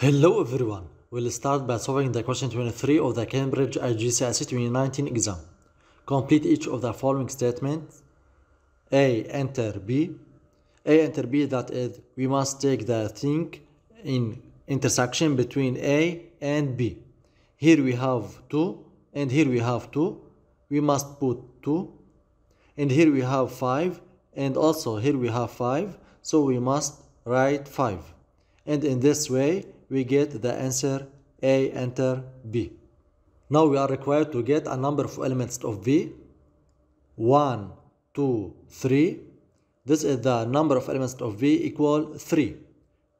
Hello everyone, we'll start by solving the question 23 of the Cambridge IGCSE 2019 exam. Complete each of the following statements. A enter B. A enter B that is, we must take the thing in intersection between A and B. Here we have 2 and here we have 2. We must put 2 and here we have 5 and also here we have 5 so we must write 5 and in this way we get the answer A enter B. Now we are required to get a number of elements of B. 1, 2, 3. This is the number of elements of V equal 3.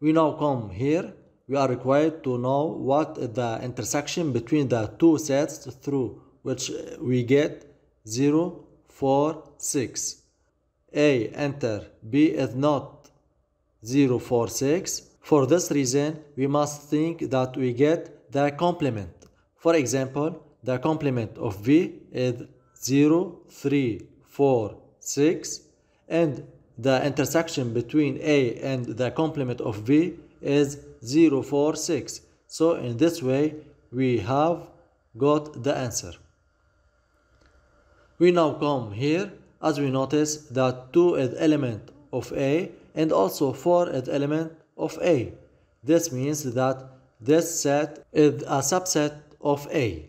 We now come here. We are required to know what the intersection between the two sets through which we get 0, 4, 6. A enter B is not 0, 4, 6. For this reason, we must think that we get the complement. For example, the complement of V is 0, 3, 4, 6 and the intersection between A and the complement of V is 0, 4, 6. So in this way, we have got the answer. We now come here as we notice that 2 is element of A and also 4 is element of A. This means that this set is a subset of A.